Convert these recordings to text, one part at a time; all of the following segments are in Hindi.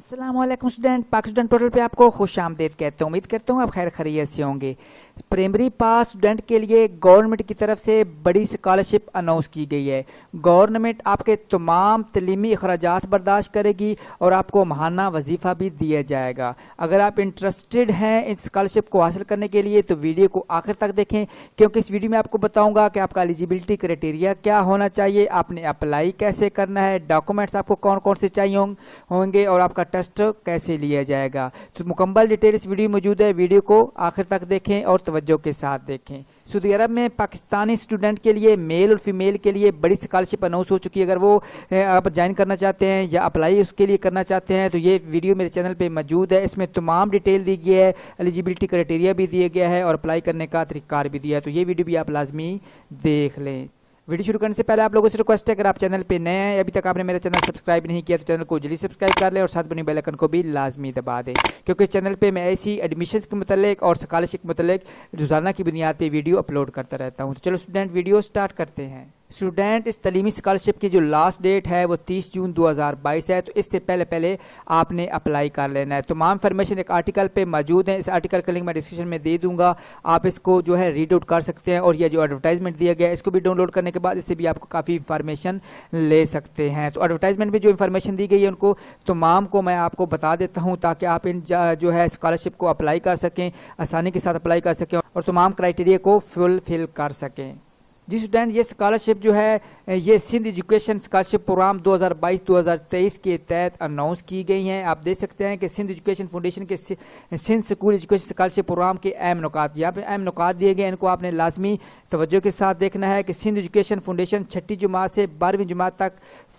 Aslam student Pak student portal पे आपको खुश आमदेद कहते हैं उम्मीद करता हूँ आप खैर खरीय से होंगे प्राइमरी पास स्टूडेंट के लिए गवर्नमेंट की तरफ से बड़ी स्कॉलरशिप अनाउंस की गई है गवर्नमेंट आपके तमाम तलीमी अखराज बर्दाश्त करेगी और आपको महाना वजीफ़ा भी दिया जाएगा अगर आप इंटरेस्टेड हैं इस स्कॉलरशिप को हासिल करने के लिए तो वीडियो को आखिर तक देखें क्योंकि इस वीडियो में आपको बताऊँगा कि आपका एलिजिबिलिटी क्राइटेरिया क्या होना चाहिए आपने अप्लाई कैसे करना है डॉक्यूमेंट्स आपको कौन कौन से चाहिए होंगे और आपका टेस्ट कैसे लिया जाएगा तो मुकम्मल डिटेल्स वीडियो मौजूद है वीडियो को आखिर तक देखें और तवज्जो के साथ देखें सऊदी अरब में पाकिस्तानी स्टूडेंट के लिए मेल और फीमेल के लिए बड़ी स्कॉलरशिप अनाउंस हो चुकी है अगर वो आप ज्वाइन करना चाहते हैं या अप्लाई उसके लिए करना चाहते हैं तो ये वीडियो मेरे चैनल पे मौजूद है इसमें तमाम डिटेल दी गई है एलिजिबिलिटी क्राइटेरिया भी दिया गया है और अप्लाई करने का तरीकार भी दिया है तो ये वीडियो भी आप लाजमी देख लें वीडियो शुरू करने से पहले आप लोगों से रिक्वेस्ट है अगर आप चैनल पे नए हैं अभी तक आपने मेरा चैनल सब्सक्राइब नहीं किया तो चैनल को जल्दी सब्सक्राइब कर लें और साथ बनी बेलकन को भी लाजमी दबा दें क्योंकि चैनल पर मैं ऐसी एडमिशन के मतलब और स्कॉलरशिप के मतलब रोजाना की बुनियाद पर वीडियो अपलोड करता रहता हूँ तो चलो स्टूडेंट वीडियो स्टार्ट करते हैं स्टूडेंट इस तलीमी स्कॉलरशिप की जो लास्ट डेट है वो 30 जून 2022 है तो इससे पहले पहले आपने अप्लाई कर लेना है तमाम इन्फॉर्मेशन एक आर्टिकल पे मौजूद है इस आर्टिकल का लिंक मैं डिस्क्रिप्शन में दे दूंगा आप इसको जो है रीड आउट कर सकते हैं और यह जो एडवर्टाइजमेंट दिया गया है इसको भी डाउनलोड करने के बाद इससे भी आपको काफ़ी इन्फॉर्मेशन ले सकते हैं तो एडवर्टाइजमेंट में जो इन्फॉर्मेशन दी गई है उनको तमाम को मैं आपको बता देता हूँ ताकि आप इन जो है स्कॉलरशिप को अप्लाई कर सकें आसानी के साथ अप्लाई कर सकें और तमाम क्राइटेरिया को फुलफिल कर सकें जी स्टूडेंट ये स्कॉलरशिप जो है ये सिंध एजुकेशन स्कॉलरशिप प्रोग्राम 2022-2023 के तहत अनाउंस की गई हैं आप देख सकते हैं कि सिंध एजुकेशन फाउंडेशन के Sindh school education scholarship programme के अहम नुकात यहाँ पे अहम नुकात दिए गए इनको आपने लाजमी तवज्जो के साथ देखना है कि सिंध एजुकेशन फाउंडेशन छठी जुमात से बारहवीं जुमात तक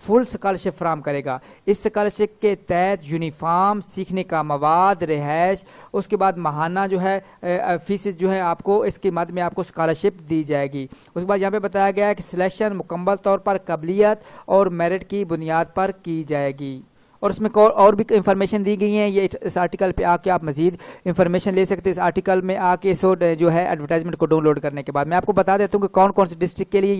फुल स्कॉलरशिप फ्राहम करेगा इस स्कॉलरशिप के तहत यूनिफाम सीखने का मवाद रिहाइश उसके बाद महाना जो है फीस जो है आपको इसके मद में आपको स्कॉलरशिप दी जाएगी उसके बाद यहाँ पे बताया गया है कि सिलेक्शन मुकम्मल तौर पर कबलीत और मेरिट की बुनियाद पर की जाएगी और उसमें और भी इंफॉर्मेशन दी गई है ये इस आर्टिकल पर आके आप मजीद इंफॉर्मेशन ले सकते हैं इस आर्टिकल में आके सो जो है एडवर्टाइजमेंट को डाउनलोड करने के बाद मैं आपको बता देता हूँ कि कौन कौन से डिस्ट्रिक्ट के लिए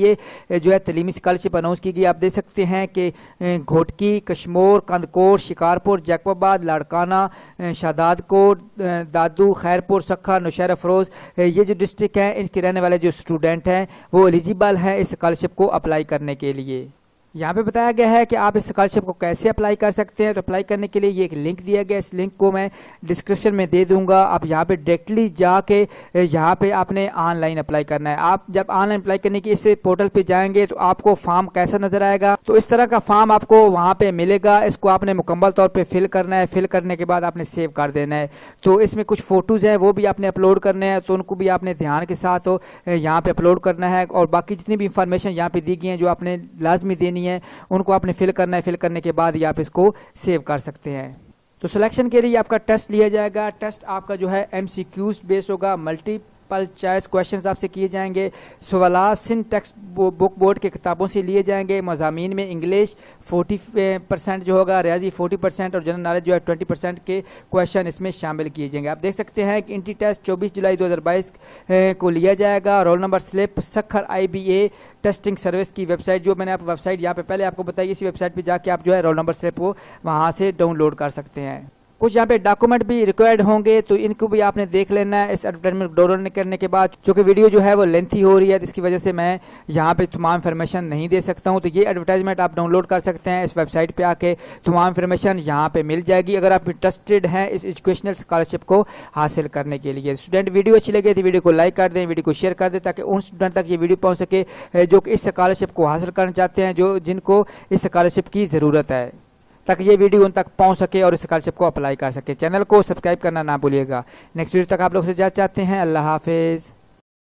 ये जो है तलीमी स्कॉलरशिप अनाउंस की गई आप देख सकते हैं कि घोटकी कश्मोर कंदकोट शिकारपुर जैकबाबाद लाड़काना कोट दादू खैरपुर सखा नौशहर अफरोज़ ये जो डिस्ट्रिक्ट हैं इनके रहने वाले जो स्टूडेंट हैं वो एलिजिबल हैं इस स्कॉलरशिप को अप्लाई करने के लिए यहाँ पे बताया गया है कि आप इस स्कॉलरशिप को कैसे अप्लाई कर सकते हैं तो अप्लाई करने के लिए ये एक लिंक दिया गया इस लिंक को मैं डिस्क्रिप्शन में दे दूंगा आप यहाँ पे डायरेक्टली जाके यहाँ पे आपने ऑनलाइन अप्लाई करना है आप जब ऑनलाइन अप्लाई करने की इस पोर्टल पे जाएंगे तो आपको फॉर्म कैसा नजर आएगा तो इस तरह का फॉर्म आपको वहाँ पर मिलेगा इसको आपने मुकम्मल तौर पर फिल करना है फिल करने के बाद आपने सेव कर देना है तो इसमें कुछ फोटोज़ हैं वो भी आपने अपलोड करने हैं तो उनको भी आपने ध्यान के साथ तो, यहाँ पे अपलोड करना है और बाकी जितनी भी इंफॉर्मेशन यहाँ पे दी गई है जो आपने लाजमी देनी करनी है उनको आपने फिल करना है फिल करने के बाद ही आप इसको सेव कर सकते हैं तो सिलेक्शन के लिए आपका टेस्ट लिया जाएगा टेस्ट आपका जो है एम बेस्ड होगा मल्टी मल्टीपल चॉइस क्वेश्चन आपसे किए जाएंगे सवाल सिंध टेक्स्ट बुक बोर्ड के किताबों से लिए जाएंगे मजामी में इंग्लिश फोर्टी परसेंट जो होगा रियाजी फोर्टी परसेंट और जनरल नॉलेज जो है ट्वेंटी परसेंट के क्वेश्चन इसमें शामिल किए जाएंगे आप देख सकते हैं कि इंटी टेस्ट चौबीस जुलाई दो हज़ार बाईस को लिया जाएगा roll number slip Sukkur I B A testing service की वेबसाइट जो मैंने आप वेबसाइट यहाँ पे पहले आपको बताई इसी वेबसाइट पे जाके आप जो है रोल नंबर स्लिप वो वहाँ से डाउनलोड कर सकते हैं कुछ यहाँ पे डॉक्यूमेंट भी रिक्वायर्ड होंगे तो इनको भी आपने देख लेना है इस एडवर्टाइजमेंट डाउनलोड करने के बाद चूंकि वीडियो जो है वो लेंथी हो रही है इसकी वजह से मैं यहाँ पे तमाम इन्फॉर्मेशन नहीं दे सकता हूँ तो ये एडवर्टाइजमेंट आप डाउनलोड कर सकते हैं इस वेबसाइट पर आके तमाम इन्फॉर्मेशन यहाँ पे मिल जाएगी अगर आप इंटरेस्टेड हैं इस एजुकेशनल स्कॉलरशिप को हासिल करने के लिए स्टूडेंट वीडियो अच्छी लगे तो वीडियो को लाइक कर दें वीडियो को शेयर कर दें ताकि उन स्टूडेंट तक ये वीडियो पहुँच सके जो कि इस स्कॉलरशिप को हासिल करना चाहते हैं जो जिनको इस स्कॉलरशिप की ज़रूरत है ताकि ये वीडियो उन तक पहुंच सके और इस स्कॉलरशिप को अप्लाई कर सके चैनल को सब्सक्राइब करना ना भूलिएगा नेक्स्ट वीडियो तक आप लोग से जा चाहते हैं अल्लाह हाफिज़